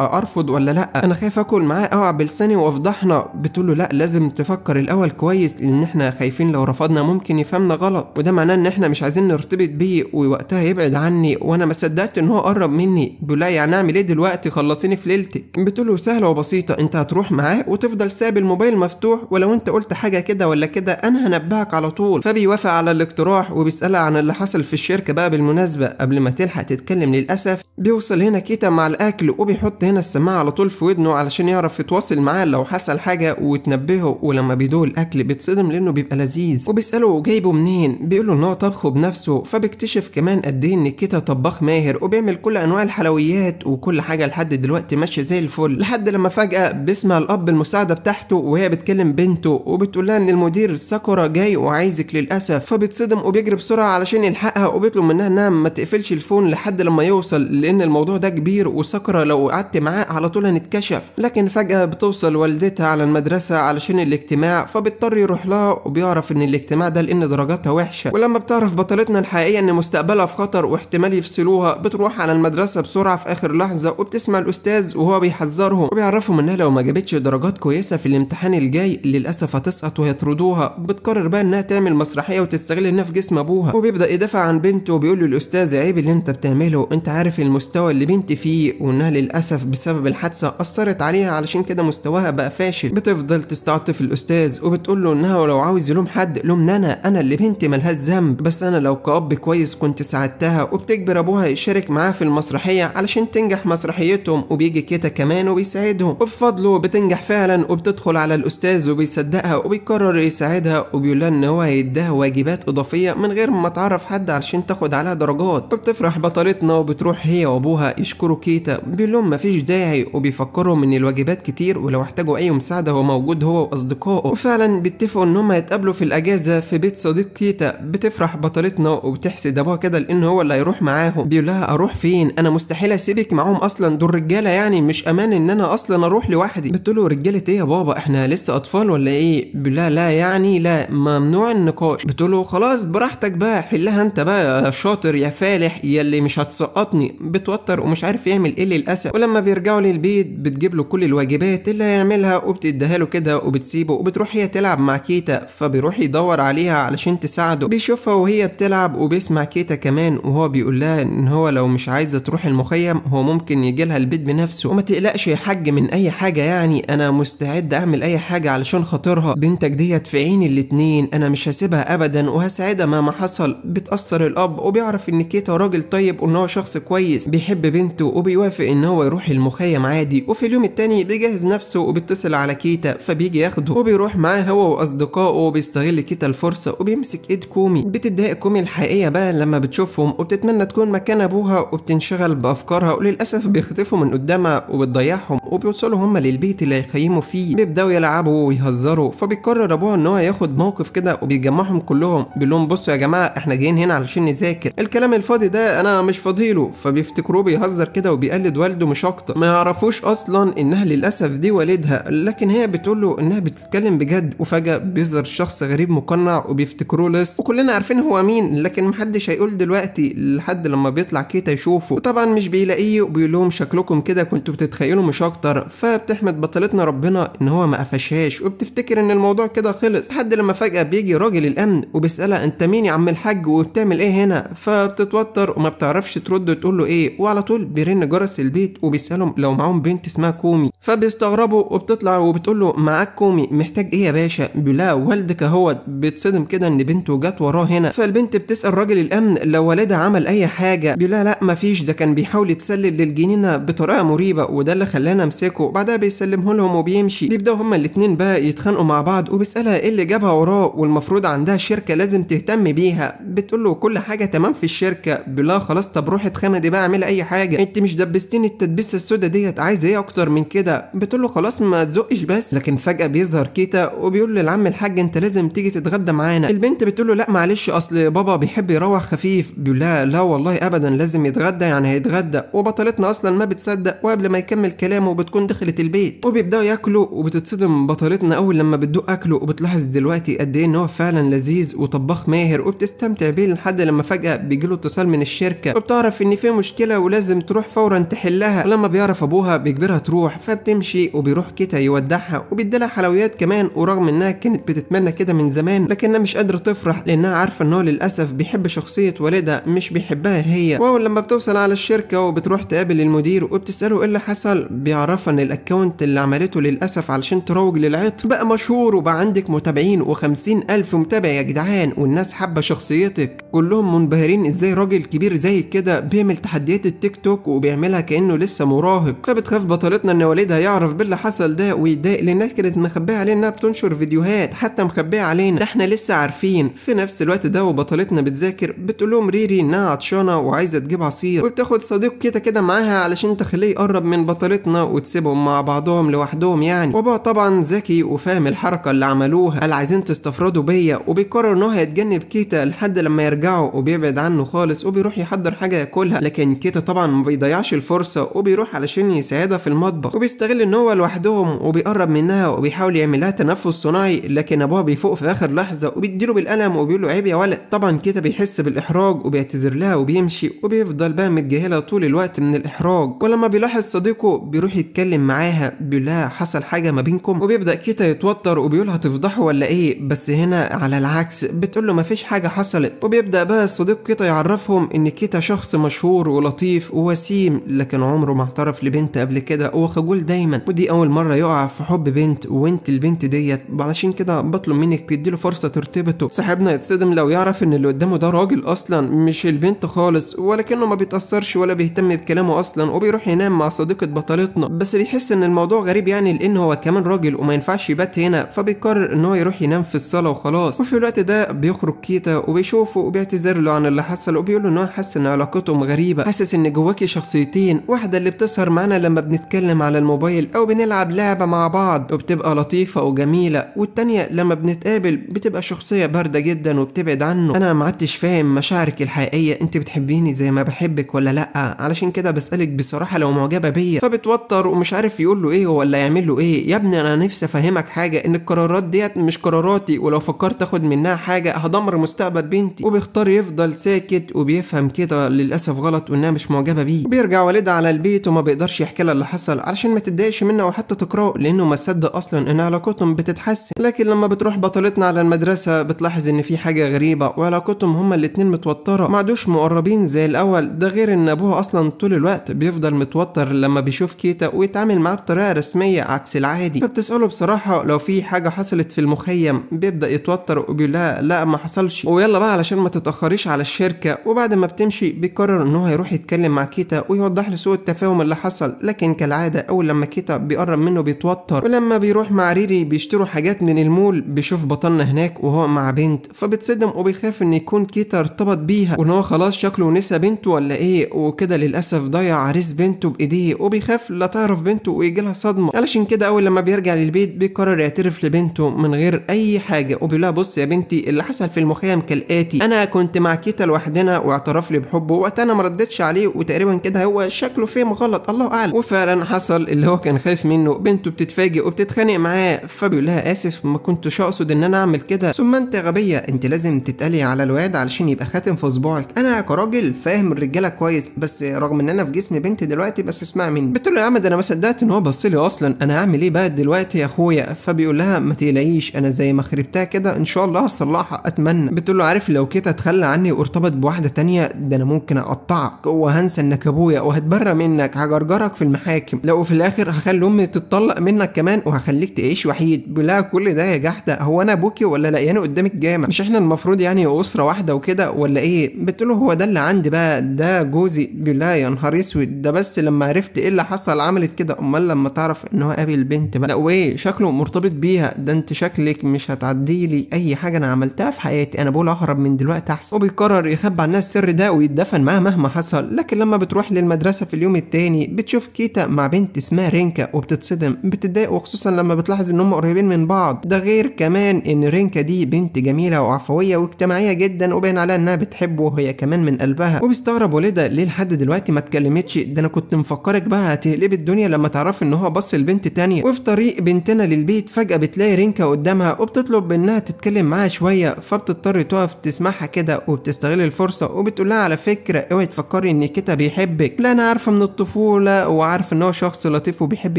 ارفض ولا لا انا خايف اكل معاه اوعى بلساني وافضحنا بتقول له لا لازم تفكر الاول كويس لان احنا خايفين لو رفضنا ممكن يفهمنا غلط وده معناه ان احنا مش عايزين نرتبط بيه ووقتها يبعد عني وانا ما صدقت ان هو قرب مني بيقول لها يعني اعمل ايه دلوقتي خلصيني في ليلتك بتقول له سهله وبسيطه انت هتروح معاه وتفضل ساب الموبايل مفتوح ولو انت قلت حاجه كده ولا كده انا هنبهك على طول فبيوافق على الاقتراح وبيسالها عن اللي حصل في الشركه بقى بالمناسبه قبل ما تلحق تتكلم للأسف بيوصل هنا كيتا مع الأكل وبيحط هنا السماعة على طول في ودنه علشان يعرف يتواصل معاه لو حصل حاجة وتنبهه ولما بيدوق الأكل بيتصدم لأنه بيبقى لذيذ وبيسأله جايبه منين بيقول له إن هو طبخه بنفسه فبيكتشف كمان قد إيه إن كيتا طباخ ماهر وبيعمل كل أنواع الحلويات وكل حاجة لحد دلوقتي ماشية زي الفل لحد لما فجأة بيسمع الأب المساعدة بتاعته وهي بتكلم بنته وبتقول لها إن المدير ساكورا جاي وعايزك للأسف فبيتصدم وبيجري بسرعة علشان يلحقها وبيطلب منها إنها ما تقفلش الفون لحد لما يوصل لان الموضوع ده كبير وسكرة لو قعدت معاه على طول هنتكشف لكن فجأة بتوصل والدتها على المدرسة علشان الاجتماع فبيضطر يروح لها وبيعرف ان الاجتماع ده لان درجاتها وحشة ولما بتعرف بطلتنا الحقيقية ان مستقبلها في خطر واحتمال يفصلوها بتروح على المدرسة بسرعة في اخر لحظة وبتسمع الاستاذ وهو بيحذرهم وبيعرفهم انها لو ما جابتش درجات كويسة في الامتحان الجاي للاسف هتسقط وهيطردوها بتقرر بقى انها تعمل مسرحية وتستغل انها في جسم ابوها وبيبدأ يدافع عن بنته وبيقول الاستاذ عيب اللي انت بتعمله انت عارف المستوى اللي بنت فيه وانها للأسف بسبب الحادثة أثرت عليها علشان كده مستواها بقى فاشل بتفضل تستعطف الأستاذ وبتقول له انها ولو عاوز يلوم حد لومني انا انا اللي بنتي ملهاش ذنب بس انا لو كأب كويس كنت ساعدتها وبتجبر ابوها يشارك معاها في المسرحية علشان تنجح مسرحيتهم وبيجي كيتا كمان وبيساعدهم وبفضله بتنجح فعلا وبتدخل على الأستاذ وبيصدقها وبيقرر يساعدها وبيقول لها ان هو هيديها واجبات إضافية من غير ما تعرف حد علشان تاخد عليها درجات البنوت فبتفرح بطلتنا وبتروح هي وابوها يشكروا كيتا بيقول لهم مفيش داعي وبيفكرهم ان الواجبات كتير ولو احتاجوا اي مساعده هو موجود هو واصدقائه وفعلا بيتفقوا ان هم يتقابلوا في الاجازه في بيت صديق كيتا بتفرح بطلتنا وبتحسد ابوها كده لان هو اللي هيروح معاهم بيقول لها اروح فين انا مستحيل اسيبك معاهم اصلا دول رجاله يعني مش امان ان انا اصلا اروح لوحدي بتقول له رجاله ايه يا بابا احنا لسه اطفال ولا ايه بيقول لا يعني لا ممنوع النقاش بتقول له خلاص براحتك بقى حلها انت بقى يا شاطر يا فاهم فالح يلي مش هتسقطني بتوتر ومش عارف يعمل ايه للاسف ولما بيرجعوا للبيت بتجيب له كل الواجبات اللي هيعملها وبتديها له كده وبتسيبه وبتروح هي تلعب مع كيتا فبيروح يدور عليها علشان تساعده بيشوفها وهي بتلعب وبيسمع كيتا كمان وهو بيقول لها ان هو لو مش عايزه تروح المخيم هو ممكن يجي لها البيت بنفسه وما تقلقش يا حاج من اي حاجه يعني انا مستعد اعمل اي حاجه علشان خاطرها بنتك ديت في عين الاتنين انا مش هسيبها ابدا وهساعدها مهما حصل بتاثر الاب وبيعرف ان كيتا راجل طيب وان هو شخص كويس بيحب بنته وبيوافق ان هو يروح المخيم عادي وفي اليوم التاني بيجهز نفسه وبيتصل على كيتا فبيجي ياخده وبيروح معاه هو واصدقائه وبيستغل كيتا الفرصه وبيمسك ايد كومي بتتضايق كومي الحقيقيه بقى لما بتشوفهم وبتتمنى تكون مكان ابوها وبتنشغل بافكارها وللاسف بيخطفوا من قدامها وبتضيعهم وبيوصلوا هما للبيت اللي هيخيموا فيه بيبداوا يلعبوا ويهزروا فبيقرر ابوها ان هو ياخد موقف كده وبيجمعهم كلهم بيقول لهم بصوا يا جماعه احنا جايين هنا علشان نذاكر الكلام الفاضي ده انا مش فاضيله فبيفتكروه بيهزر كده وبيقلد والده مش اكتر ما يعرفوش اصلا انها للاسف دي والدها لكن هي بتقول له انها بتتكلم بجد وفجاه بيظهر شخص غريب مقنع وبيفتكروه لص وكلنا عارفين هو مين لكن محدش هيقول دلوقتي لحد لما بيطلع كيتا يشوفه وطبعا مش بيلاقيه وبيقول لهم شكلكم كده كنتوا بتتخيلوا مش اكتر فبتحمد بطلتنا ربنا ان هو ما قفشهاش وبتفتكر ان الموضوع كده خلص لحد لما فجاه بيجي راجل الامن وبيسالها انت مين يا عم الحاج وبتعمل ايه هنا فبتت بتتوتر وما بتعرفش ترد تقول له ايه وعلى طول بيرن جرس البيت وبيسالهم لو معاهم بنت اسمها كومي فبيستغربوا وبتطلع وبتقول له معاك كومي محتاج ايه يا باشا بيقول لها والدك اهوت بيتصدم كده ان بنته جت وراه هنا فالبنت بتسال راجل الامن لو والدها عمل اي حاجه بيقول لها لا مفيش ده كان بيحاول يتسلل للجنينه بطريقه مريبه وده اللي خلانا امسكه بعدها بيسلمه لهم وبيمشي بيبداوا هما الاتنين بقى يتخانقوا مع بعض وبيسالها ايه اللي جابها وراه والمفروض عندها شركه لازم تهتم بيها بتقول له كل حاجه تمام في الشركه الشركه بلا خلاص طب روحي اتخمدي بقى اعملي اي حاجه انت مش دبستيني التدبيسه السودا ديت عايزه ايه اكتر من كده بتقول له خلاص ما تزقش بس لكن فجاه بيظهر كيتا وبيقول للعم الحاج انت لازم تيجي تتغدى معانا البنت بتقول له لا معلش اصل بابا بيحب يروح خفيف بيقول لها لا والله ابدا لازم يتغدى يعني هيتغدى وبطلتنا اصلا ما بتصدق وقبل ما يكمل كلامه بتكون دخلت البيت وبيبداوا ياكلوا وبتتصدم بطلتنا اول لما بتدوق اكله وبتلاحظ دلوقتي قد ايه ان هو فعلا لذيذ وطباخ ماهر وبتستمتع بيه لحد لما فجاه له اتصال من الشركه وبتعرف ان في مشكله ولازم تروح فورا تحلها ولما بيعرف ابوها بيجبرها تروح فبتمشي وبيروح كده يودعها وبيديلها حلويات كمان ورغم انها كانت بتتمنى كده من زمان لكنها مش قادره تفرح لانها عارفه ان هو للاسف بيحب شخصيه والدها مش بيحبها هي واول لما بتوصل على الشركه وبتروح تقابل المدير وبتساله ايه اللي حصل بيعرفها ان الاكونت اللي عملته للاسف علشان تروج للعطر بقى مشهور وبقى عندك متابعين و50 الف متابع يا جدعان والناس حابه شخصيتك كلهم منبهرين ازاي راجل كبير زي كده بيعمل تحديات التيك توك وبيعملها كانه لسه مراهق فبتخاف بطلتنا ان والدها يعرف باللي حصل ده ويتضايق لانها كانت مخبيه علينا انها بتنشر فيديوهات حتى مخبيه علينا احنا لسه عارفين في نفس الوقت ده وبطلتنا بتذاكر بتقول لهم ريري انها عطشانه وعايزه تجيب عصير وبتاخد صديق كده كده معاها علشان تخليه يقرب من بطلتنا وتسيبهم مع بعضهم لوحدهم يعني وابوها طبعا ذكي وفاهم الحركه اللي عملوها قال عايزين تستفردوا بيا وبيقرر ان هو هيتجنب كيتا لحد لما يرجعوا وبيبعد عنه خالص خالص وبيروح يحضر حاجه ياكلها لكن كيتا طبعا ما بيضيعش الفرصه وبيروح علشان يساعدها في المطبخ وبيستغل ان هو لوحدهم وبيقرب منها وبيحاول يعمل لها تنفس صناعي لكن ابوها بيفوق في اخر لحظه وبيديله بالقلم وبيقول له عيب يا ولد طبعا كيتا بيحس بالاحراج وبيعتذر لها وبيمشي وبيفضل بقى متجاهلها طول الوقت من الاحراج ولما بيلاحظ صديقه بيروح يتكلم معاها بيقول لها حصل حاجه ما بينكم وبيبدا كيتا يتوتر وبيقول هتفضحه ولا ايه بس هنا على العكس بتقول له مفيش حاجه حصلت وبيبدا بقى الصديق كيتا يعرف يعرفهم إن كيتا شخص مشهور ولطيف ووسيم لكن عمره ما اعترف لبنت قبل كده هو خجول دايما ودي أول مرة يقع في حب بنت وانت البنت ديت علشان كده بطلب منك تديله فرصة ترتبطه صاحبنا يتصدم لو يعرف إن اللي قدامه ده راجل أصلا مش البنت خالص ولكنه ما بيتأثرش ولا بيهتم بكلامه أصلا وبيروح ينام مع صديقة بطلتنا بس بيحس إن الموضوع غريب يعني لأن هو كمان راجل وما ينفعش يبات هنا فبيقرر إن هو يروح ينام في الصالة وخلاص وفي الوقت ده بيخرج كيتا وبيشوفه وبيعتذر له عن اللي حصل وبيقول له ان هو حاسس ان علاقتهم غريبه حاسس ان جواكي شخصيتين واحده اللي بتسهر معانا لما بنتكلم على الموبايل او بنلعب لعبه مع بعض وبتبقى لطيفه وجميله والتانيه لما بنتقابل بتبقى شخصيه بارده جدا وبتبعد عنه انا ما عدتش فاهم مشاعرك الحقيقيه انت بتحبيني زي ما بحبك ولا لا علشان كده بسالك بصراحه لو معجبه بيا فبتوتر ومش عارف يقول له ايه ولا يعمل له ايه يا ابني انا نفسي افهمك حاجه ان القرارات ديت مش قراراتي ولو فكرت اخد منها حاجه هدمر مستقبل بنتي وبيختار يفضل ساكت وبيفهم كده للاسف غلط وانها مش معجبه بيه بيرجع والدها على البيت وما بيقدرش يحكي لها اللي حصل علشان ما تتضايقش منه وحتى تقراه لانه ما صدق اصلا ان علاقتهم بتتحسن لكن لما بتروح بطلتنا على المدرسه بتلاحظ ان في حاجه غريبه وعلاقتهم هما الاتنين متوتره ما عادوش مقربين زي الاول ده غير ان ابوها اصلا طول الوقت بيفضل متوتر لما بيشوف كيتا ويتعامل معاه بطريقه رسميه عكس العادي فبتساله بصراحه لو في حاجه حصلت في المخيم بيبدا يتوتر وبيقول لها لا ما حصلش ويلا بقى علشان ما تتاخريش على الشركه وبعد ما بتمشي بيقرر ان هو هيروح يتكلم مع كيتا ويوضح له سوء التفاهم اللي حصل لكن كالعاده اول لما كيتا بيقرب منه بيتوتر ولما بيروح مع ريري بيشتروا حاجات من المول بيشوف بطلنا هناك وهو مع بنت فبتصدم وبيخاف ان يكون كيتا ارتبط بيها وان هو خلاص شكله نسى بنته ولا ايه وكده للاسف ضيع عريس بنته بايديه وبيخاف لا تعرف بنته ويجيلها صدمه علشان كده اول لما بيرجع للبيت بيقرر يعترف لبنته من غير اي حاجه وبيقول لها بص يا بنتي اللي حصل في المخيم كالاتي انا كنت مع كيتا لوحدنا واعترف لي بحبه وقت انا ما ردتش عليه وتقريبا كده هو شكله فهم غلط الله اعلم وفعلا حصل اللي هو كان خايف منه بنته بتتفاجئ وبتتخانق معاه فبيقول لها اسف ما كنتش اقصد ان انا اعمل كده ثم انت غبيه انت لازم تتقلي على الواد علشان يبقى خاتم في صباعك انا كراجل فاهم الرجاله كويس بس رغم ان انا في جسم بنت دلوقتي بس اسمع مني بتقول له يا احمد انا ما صدقت ان هو بص لي اصلا انا هعمل ايه بقى دلوقتي يا اخويا فبيقول لها ما تقلقيش انا زي ما خربتها كده ان شاء الله هصلحها اتمنى بتقول له عارف لو كده اتخلى عني وارتبط بواحده واحدة تانية ده انا ممكن اقطعك وهنسى انك ابويا وهتبرى منك هجرجرك في المحاكم لو في الاخر هخلي امي تتطلق منك كمان وهخليك تعيش وحيد بلا كل ده يا جحدة هو انا ابوكي ولا يعني قدامك جامع مش احنا المفروض يعني اسرة واحدة وكده ولا ايه له هو ده اللي عندي بقى ده جوزي بلا يا نهار اسود ده بس لما عرفت ايه اللي حصل عملت كده امال لما تعرف ان هو قابل بنت بقى لا وايه شكله مرتبط بيها ده انت شكلك مش هتعدي لي اي حاجة انا عملتها في حياتي انا بقول اهرب من دلوقتي احسن وبيقرر يخبي عنها السر ده ويتدفن معاها مهما حصل لكن لما بتروح للمدرسة في اليوم التاني بتشوف كيتا مع بنت اسمها رينكا وبتتصدم بتتضايق وخصوصا لما بتلاحظ ان هم قريبين من بعض ده غير كمان ان رينكا دي بنت جميلة وعفوية واجتماعية جدا وباين عليها انها بتحبه وهي كمان من قلبها وبيستغرب والدها ليه لحد دلوقتي ما اتكلمتش ده انا كنت مفكرك بقى هتقلبي الدنيا لما تعرفي ان هو بص لبنت تانية وفي طريق بنتنا للبيت فجأة بتلاقي رينكا قدامها وبتطلب منها تتكلم معاها شوية فبتضطر تقف تسمعها كده وبتستغل الفرصة فرصة وبتقول لها على فكرة اوعي تفكري ان كيتا بيحبك لا انا عارفة من الطفولة وعارفة ان هو شخص لطيف وبيحب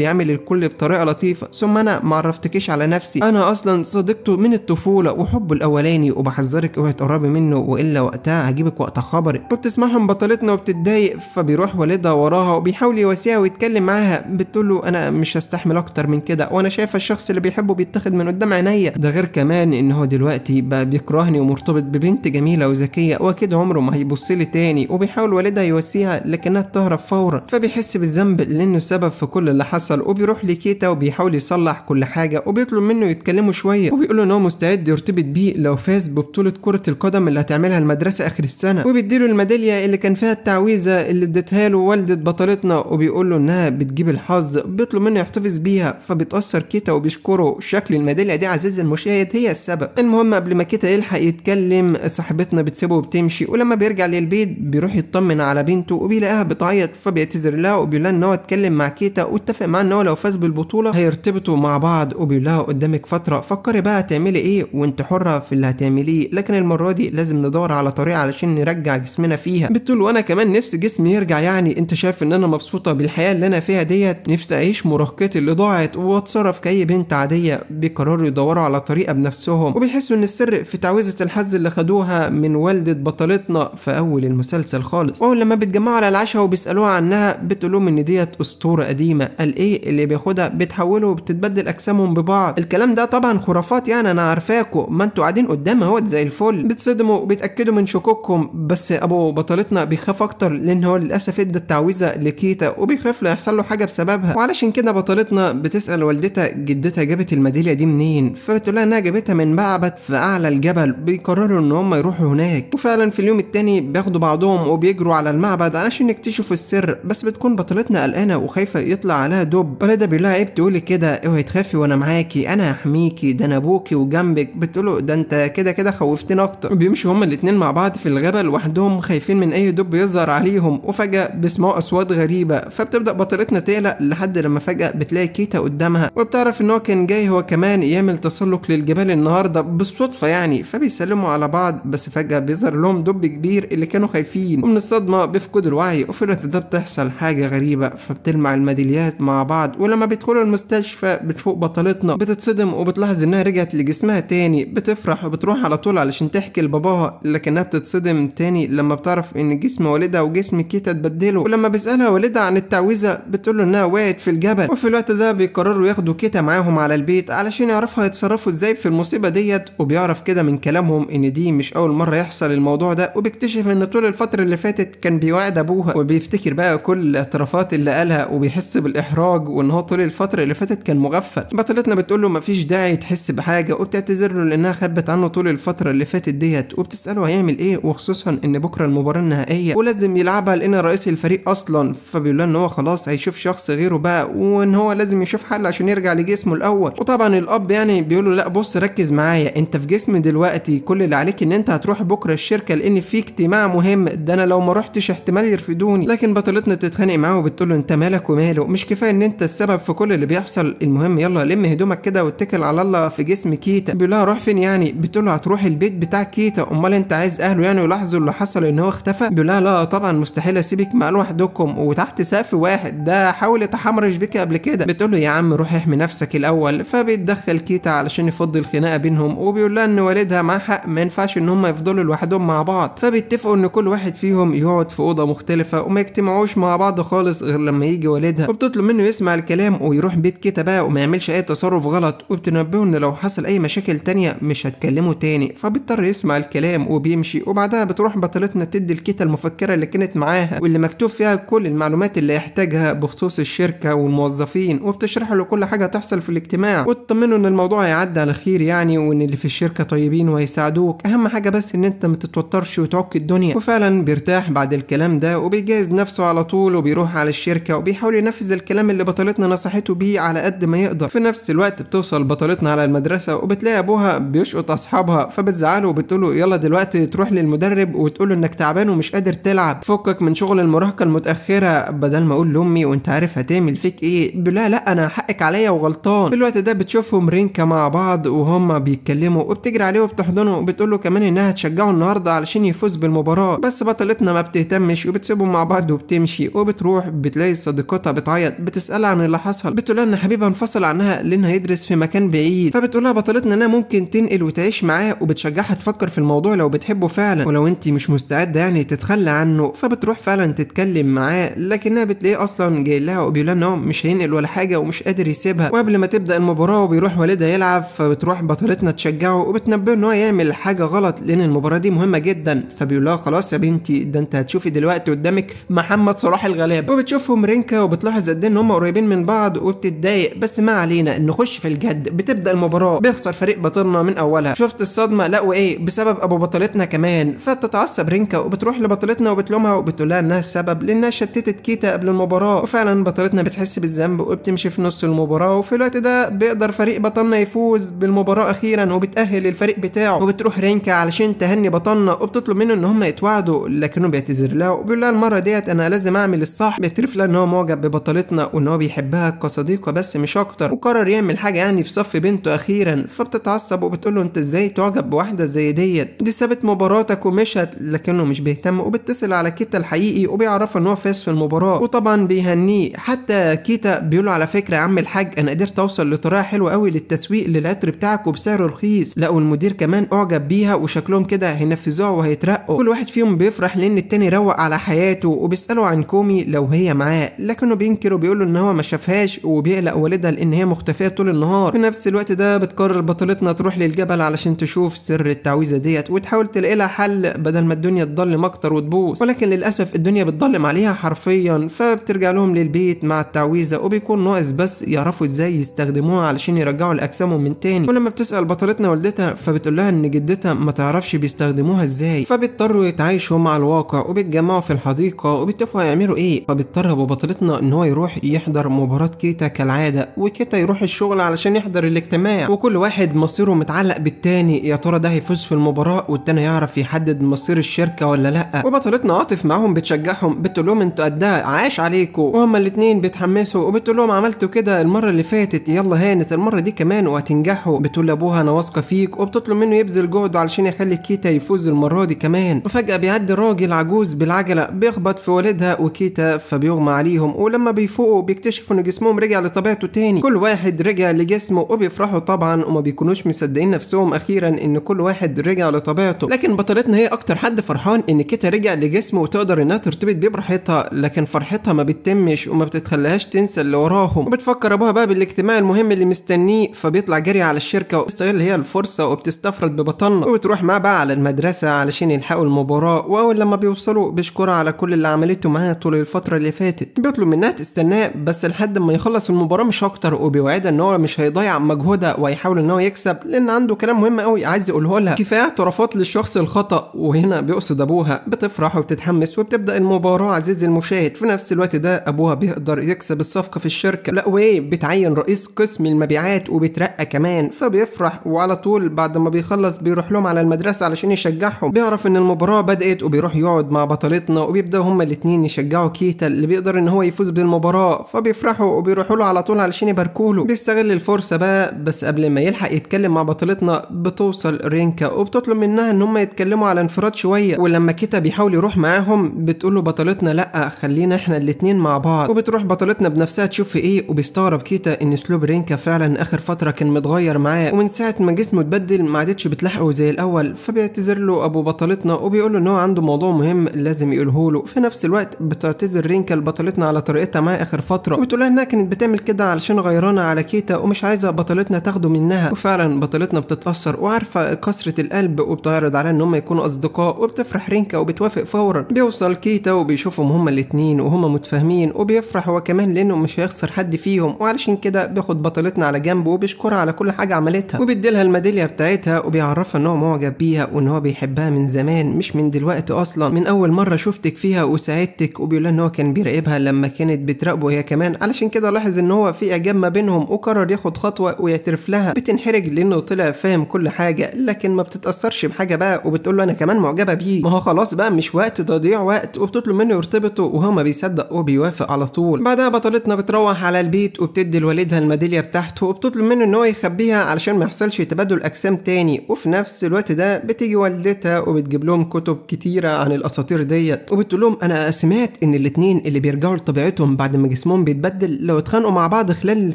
يعمل الكل بطريقة لطيفة ثم انا معرفتكيش على نفسي انا اصلا صديقته من الطفولة وحبه الاولاني وبحذرك اوعي تقربي منه والا وقتها هجيبك وقت خبرك وبتسمعهم بطلتنا وبتتضايق فبيروح والدها وراها وبيحاول يواسيها ويتكلم معاها بتقول له انا مش هستحمل اكتر من كده وانا شايفه الشخص اللي بيحبه بيتاخد من قدام عينيا ده غير كمان ان هو دلوقتي بقى بيكرهني ومرتبط ببنت جميله وذكيه واكيد عمره ما هيبص لي تاني وبيحاول والدها يواسيها لكنها بتهرب فورا فبيحس بالذنب لانه سبب في كل اللي حصل وبيروح لكيتا وبيحاول يصلح كل حاجه وبيطلب منه يتكلموا شويه وبيقول ان هو مستعد يرتبط بيه لو فاز ببطوله كره القدم اللي هتعملها المدرسه اخر السنه وبيديله الميداليه اللي كان فيها التعويذه اللي اديتها له والده بطلتنا وبيقول له انها بتجيب الحظ بيطلب منه يحتفظ بيها فبيتاثر كيتا وبيشكره شكل الميداليه دي عزيزي المشاهد هي السبب المهم قبل ما كيتا يلحق يتكلم صاحبتنا بتسيبه وبتمشي ولما بيرجع للبيت بيروح يطمن على بنته وبيلاقيها بتعيط فبيعتذر لها وبيقول لها ان هو اتكلم مع كيتا واتفق معاه ان هو لو فاز بالبطوله هيرتبطوا مع بعض وبيقول لها قدامك فتره فكري بقى هتعملي ايه وانت حره في اللي هتعمليه لكن المره دي لازم ندور على طريقه علشان نرجع جسمنا فيها بتقول وانا كمان نفسي جسمي يرجع يعني انت شايف ان انا مبسوطه بالحياه اللي انا فيها ديت نفسي اعيش مراهقتي اللي ضاعت واتصرف كاي بنت عاديه بيقرروا يدوروا على طريقه بنفسهم وبيحسوا ان السر في تعويذه الحظ اللي خدوها من والده بطلتنا صاحبتنا في اول المسلسل خالص وهو لما بيتجمعوا على العشاء وبيسالوها عنها بتقولهم ان ديت اسطوره قديمه قال ايه اللي بياخدها بتحوله وبتتبدل اجسامهم ببعض الكلام ده طبعا خرافات يعني انا عارفاكوا ما انتوا قاعدين قدام اهوت زي الفل بتصدموا وبيتاكدوا من شكوككم بس ابو بطلتنا بيخاف اكتر لان هو للاسف ادى التعويذه لكيتا وبيخاف لا يحصل له حاجه بسببها وعلشان كده بطلتنا بتسال والدتها جدتها جابت الميداليه دي منين فبتقول لها انها جابتها من معبد في اعلى الجبل بيقرروا ان هم يروحوا هناك وفعلا في اليوم اليوم التاني بياخدوا بعضهم وبيجروا على المعبد علشان يكتشفوا السر بس بتكون بطلتنا قلقانه وخايفه يطلع عليها دب فليدا بيقول لها عيب تقولي كده اوعي تخافي وانا معاكي انا هحميكي ده انا ابوكي وجنبك بتقوله ده انت كده كده خوفتنا اكتر بيمشوا هما الاتنين مع بعض في الغابه لوحدهم خايفين من اي دب يظهر عليهم وفجاه بيسمعوا اصوات غريبه فبتبدا بطلتنا تقلق لحد لما فجاه بتلاقي كيتا قدامها وبتعرف ان هو كان جاي هو كمان يعمل تسلق للجبال النهارده بالصدفه يعني فبيسلموا على بعض بس فجاه بيظهر لهم دب كبير اللي كانوا خايفين ومن الصدمة بيفقدوا الوعي وفي الوقت ده بتحصل حاجة غريبة فبتلمع الميداليات مع بعض ولما بيدخلوا المستشفى بتفوق بطلتنا بتتصدم وبتلاحظ انها رجعت لجسمها تاني بتفرح وبتروح على طول علشان تحكي لباباها لكنها بتتصدم تاني لما بتعرف ان جسم والدها وجسم كيتا اتبدلوا ولما بيسألها والدها عن التعويذة بتقول له انها وقعت في الجبل وفي الوقت ده بيقرروا ياخدوا كيتا معاهم على البيت علشان يعرفوا هيتصرفوا ازاي في المصيبة ديت وبيعرف كده من كلامهم ان دي مش اول مرة يحصل الموضوع ده وبيكتشف ان طول الفترة اللي فاتت كان بيوعد ابوها وبيفتكر بقى كل الاعترافات اللي قالها وبيحس بالاحراج وان هو طول الفترة اللي فاتت كان مغفل بطلتنا بتقول له مفيش داعي تحس بحاجة وبتعتذر له لانها خبت عنه طول الفترة اللي فاتت ديت وبتسأله هيعمل ايه وخصوصا ان بكرة المباراة النهائية ولازم يلعبها لان رئيس الفريق اصلا فبيقول ان هو خلاص هيشوف شخص غيره بقى وان هو لازم يشوف حل عشان يرجع لجسمه الاول وطبعا الاب يعني بيقول له لا بص ركز معايا انت في جسم دلوقتي كل اللي عليك ان انت هتروح بكرة الشركة لان ان في اجتماع مهم ده انا لو ما رحتش احتمال يرفدوني لكن بطلتنا بتتخانق معاه وبتقول له انت مالك وماله مش كفايه ان انت السبب في كل اللي بيحصل المهم يلا لم هدومك كده واتكل على الله في جسم كيتا بيقول لها روح فين يعني بتقول له هتروح البيت بتاع كيتا امال انت عايز اهله يعني يلاحظوا اللي حصل ان هو اختفى بيقول لها لا طبعا مستحيل اسيبك مع لوحدكم وتحت سقف واحد ده حاول يتحمرش بيك قبل كده بتقول له يا عم روح احمي نفسك الاول فبيتدخل كيتا علشان يفضي الخناقه بينهم وبيقول لها ان والدها معاه حق ما ينفعش ان هم يفضلوا لوحدهم مع بعض بعض فبيتفقوا ان كل واحد فيهم يقعد في اوضه مختلفه وما يجتمعوش مع بعض خالص غير لما يجي والدها وبتطلب منه يسمع الكلام ويروح بيت كده بقى وما يعملش اي تصرف غلط وبتنبهه ان لو حصل اي مشاكل تانية مش هتكلمه تاني فبيضطر يسمع الكلام وبيمشي وبعدها بتروح بطلتنا تدي الكيتا المفكره اللي كانت معاها واللي مكتوب فيها كل المعلومات اللي يحتاجها بخصوص الشركه والموظفين وبتشرح له كل حاجه تحصل في الاجتماع وتطمنه ان الموضوع هيعدي على خير يعني وان اللي في الشركه طيبين وهيساعدوك اهم حاجه بس ان انت ما تتوترش وحش وتعك الدنيا وفعلا بيرتاح بعد الكلام ده وبيجهز نفسه على طول وبيروح على الشركه وبيحاول ينفذ الكلام اللي بطلتنا نصحته بيه على قد ما يقدر في نفس الوقت بتوصل بطلتنا على المدرسه وبتلاقي ابوها بيشقط اصحابها فبتزعله وبتقول له يلا دلوقتي تروح للمدرب وتقول له انك تعبان ومش قادر تلعب فكك من شغل المراهقه المتاخره بدل ما اقول لامي وانت عارف هتعمل فيك ايه لا لا انا حقك عليا وغلطان في الوقت ده بتشوفهم رينكا مع بعض وهم بيتكلموا وبتجري عليه وبتحضنه وبتقول له كمان انها تشجعه النهارده علشان يفوز بالمباراة بس بطلتنا ما بتهتمش وبتسيبهم مع بعض وبتمشي وبتروح بتلاقي صديقتها بتعيط بتسألها عن اللي حصل بتقولها ان حبيبها انفصل عنها لانها يدرس في مكان بعيد فبتقولها بطلتنا انها ممكن تنقل وتعيش معاه وبتشجعها تفكر في الموضوع لو بتحبه فعلا ولو انت مش مستعده يعني تتخلى عنه فبتروح فعلا تتكلم معاه لكنها بتلاقيه اصلا جاي لها وبيقول ان هو مش هينقل ولا حاجه ومش قادر يسيبها وقبل ما تبدا المباراه وبيروح والدها يلعب فبتروح بطلتنا تشجعه وبتنبهه ان هو يعمل حاجه غلط لان المباراه دي مهمه جدا فبيقول لها خلاص يا بنتي ده انت هتشوفي دلوقتي قدامك محمد صلاح الغلابه وبتشوفهم رينكا وبتلاحظ قد ايه ان هم قريبين من بعض وبتتضايق بس ما علينا نخش في الجد بتبدا المباراه بيخسر فريق بطلنا من اولها شفت الصدمه لا وايه بسبب ابو بطلتنا كمان فتتعصب رينكا وبتروح لبطلتنا وبتلومها وبتقول لها انها السبب لانها شتتت كيتا قبل المباراه وفعلا بطلتنا بتحس بالذنب وبتمشي في نص المباراه وفي الوقت ده بيقدر فريق بطلنا يفوز بالمباراه اخيرا وبتاهل الفريق بتاعه وبتروح رينكا علشان تهني بطلنا وبتطلع بيطلب منه ان هم يتوعدوا لكنه بيعتذر لها وبيقول لها المره ديت انا لازم اعمل الصح بيعترف لها ان هو معجب ببطلتنا وان هو بيحبها كصديقه بس مش اكتر وقرر يعمل حاجه يعني في صف بنته اخيرا فبتتعصب وبتقول له انت ازاي تعجب بواحده زي ديت دي سابت مباراتك ومشت لكنه مش بيهتم وبيتصل على كيتا الحقيقي وبيعرفه ان هو فاز في المباراه وطبعا بيهنيه حتى كيتا بيقول على فكره يا عم الحاج انا قدرت اوصل لطريقه حلوه قوي للتسويق للعطر بتاعك وبسعر رخيص لا والمدير كمان اعجب بيها وشكلهم كده هينفذوها وهي بيترقوا كل واحد فيهم بيفرح لان التاني روق على حياته وبيساله عن كومي لو هي معاه لكنه بينكر وبيقول له ان هو ما شافهاش وبيقلق والدها لان هي مختفيه طول النهار في نفس الوقت ده بتقرر بطلتنا تروح للجبل علشان تشوف سر التعويذه ديت وتحاول تلاقي لها حل بدل ما الدنيا تضلم اكتر وتبوظ ولكن للاسف الدنيا بتضلم عليها حرفيا فبترجع لهم للبيت مع التعويذه وبيكون ناقص بس يعرفوا ازاي يستخدموها علشان يرجعوا لاجسامهم من تاني ولما بتسال بطلتنا والدتها فبتقول لها ان جدتها ما تعرفش بيستخدموها ازاي فبيضطروا يتعايشوا مع الواقع وبيتجمعوا في الحديقة وبيتفقوا هيعملوا ايه فبيضطر ابو بطلتنا ان هو يروح يحضر مباراة كيتا كالعادة وكيتا يروح الشغل علشان يحضر الاجتماع وكل واحد مصيره متعلق بالتاني يا ترى ده هيفوز في المباراة والتاني يعرف يحدد مصير الشركة ولا لا وبطلتنا عاطف معاهم بتشجعهم بتقول لهم انتوا قدها إيه عاش عليكم وهما الاتنين بيتحمسوا وبتقول لهم عملتوا كده المرة اللي فاتت يلا هانت المرة دي كمان وهتنجحوا بتقول لابوها انا واثقة فيك وبتطلب منه يبذل جهده علشان يخلي كيتا يفوز المرة دي كمان وفجأة بيعدي راجل عجوز بالعجلة بيخبط في والدها وكيتا فبيغمى عليهم ولما بيفوقوا بيكتشفوا ان جسمهم رجع لطبيعته تاني كل واحد رجع لجسمه وبيفرحوا طبعا وما بيكونوش مصدقين نفسهم اخيرا ان كل واحد رجع لطبيعته لكن بطلتنا هي اكتر حد فرحان ان كيتا رجع لجسمه وتقدر انها ترتبط بيه براحتها لكن فرحتها ما بتتمش وما بتتخليهاش تنسى اللي وراهم وبتفكر ابوها بقى بالاجتماع المهم اللي مستنيه فبيطلع جري على الشركه وبتستغل هي الفرصه وبتستفرد ببطنها وبتروح معاه بقى على المدرسه على علشان يلحقوا المباراة وأول لما بيوصلوا بيشكرها على كل اللي عملته معاه طول الفترة اللي فاتت بيطلب منها تستناه بس لحد ما يخلص المباراة مش أكتر وبيوعدها إن هو مش هيضيع مجهودها وهيحاول إن هو يكسب لأن عنده كلام مهم قوي عايز يقوله لها كفاية اعترافات للشخص الخطأ وهنا بيقصد أبوها بتفرح وبتتحمس وبتبدأ المباراة عزيزي المشاهد في نفس الوقت ده أبوها بيقدر يكسب الصفقة في الشركة لا وإيه بتعين رئيس قسم المبيعات وبترقى كمان فبيفرح وعلى طول بعد ما بيخلص بيروح لهم على المدرسة علشان يشجعهم بيعرف ان المباراة بدأت وبيروح يقعد مع بطلتنا وبيبدأوا هما الاتنين يشجعوا كيتا اللي بيقدر ان هو يفوز بالمباراة فبيفرحوا وبيروحوا له على طول علشان يباركوا له بيستغل الفرصة بقى بس قبل ما يلحق يتكلم مع بطلتنا بتوصل رينكا وبتطلب منها ان هما يتكلموا على انفراد شوية ولما كيتا بيحاول يروح معاهم بتقول له بطلتنا لا خلينا احنا الاتنين مع بعض وبتروح بطلتنا بنفسها تشوف في ايه وبيستغرب كيتا ان اسلوب رينكا فعلا اخر فترة كان متغير معاه ومن ساعة ما جسمه اتبدل ما عادتش بتلاحقه زي الاول فبيعتذر له ابو بطلتنا بطلتنا وبيقول له ان هو عنده موضوع مهم لازم يقوله له في نفس الوقت بتعتذر رينكا لبطلتنا على طريقتها معاه اخر فتره وبتقول انها كانت بتعمل كده علشان غيرانه على كيتا ومش عايزه بطلتنا تاخده منها وفعلا بطلتنا بتتاثر وعارفه كسره القلب وبتعرض عليها ان هم يكونوا اصدقاء وبتفرح رينكا وبتوافق فورا بيوصل كيتا وبيشوفهم هما الاتنين وهما متفاهمين وبيفرح هو كمان لانه مش هيخسر حد فيهم وعلشان كده بياخد بطلتنا على جنبه وبيشكرها على كل حاجه عملتها وبيديلها الميداليه بتاعتها وبيعرفها ان هو معجب بيها وان هو بيحبها من من زمان مش من دلوقتي اصلا من اول مره شفتك فيها وساعدتك وبيقول ان هو كان بيراقبها لما كانت بتراقبه هي كمان علشان كده لاحظ ان هو في اعجاب ما بينهم وقرر ياخد خطوه ويعترف لها بتنحرج لانه طلع فاهم كل حاجه لكن ما بتتاثرش بحاجه بقى وبتقول له انا كمان معجبه بيه ما هو خلاص بقى مش وقت تضيع وقت وبتطلب منه يرتبطوا وهو ما بيصدق وبيوافق على طول بعدها بطلتنا بتروح على البيت وبتدي لوالدها الميداليه بتاعته وبتطلب منه ان هو يخبيها علشان ما يحصلش تبادل اجسام تاني وفي نفس الوقت ده بتيجي والدتها وبتجيب لهم كتب كتيره عن الاساطير ديت وبتقول لهم انا سمعت ان الاتنين اللي بيرجعوا لطبيعتهم بعد ما جسمهم بيتبدل لو اتخانقوا مع بعض خلال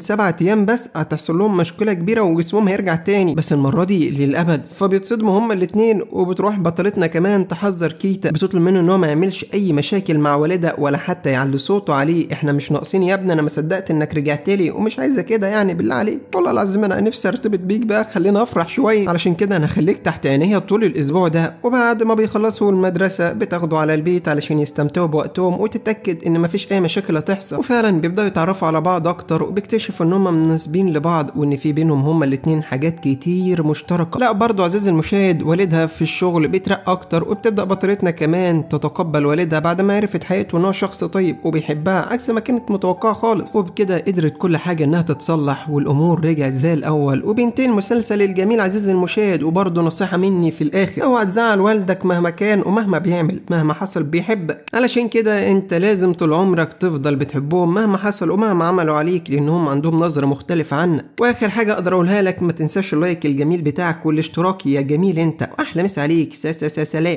سبعة ايام بس هتحصل لهم مشكله كبيره وجسمهم هيرجع تاني بس المره دي للابد فبيتصدموا هما الاتنين وبتروح بطلتنا كمان تحذر كيتا بتطلب منه ان هو ما يعملش اي مشاكل مع والدها ولا حتى يعلي صوته عليه احنا مش ناقصين يا ابني انا ما صدقت انك رجعت لي ومش عايزه كده يعني بالله عليك والله العظيم انا نفسي ارتبط بيك بقى خلينا افرح شويه علشان كده انا هخليك تحت عينيا طول الاسبوع ده وبعد ما بيخلصوا المدرسة بتاخدوا على البيت علشان يستمتعوا بوقتهم وتتأكد إن مفيش أي مشاكل هتحصل وفعلا بيبدأوا يتعرفوا على بعض أكتر وبيكتشفوا إن هما مناسبين لبعض وإن في بينهم هما الاتنين حاجات كتير مشتركة لا برضو عزيزي المشاهد والدها في الشغل بيترقى أكتر وبتبدأ بطلتنا كمان تتقبل والدها بعد ما عرفت حياته إن هو شخص طيب وبيحبها عكس ما كانت متوقعة خالص وبكده قدرت كل حاجة إنها تتصلح والأمور رجعت زي الأول وبينتهي المسلسل الجميل عزيزي المشاهد وبرضه نصيحة مني في الآخر أوعى تزعل والدك مهما كان ومهما بيعمل مهما حصل بيحبك علشان كده انت لازم طول عمرك تفضل بتحبهم مهما حصل ومهما عملوا عليك لانهم عندهم نظرة مختلفة عنك واخر حاجة اقدر اقولها لك ما تنساش اللايك الجميل بتاعك والاشتراك يا جميل انت واحلى مسا عليك سا سا سا سلام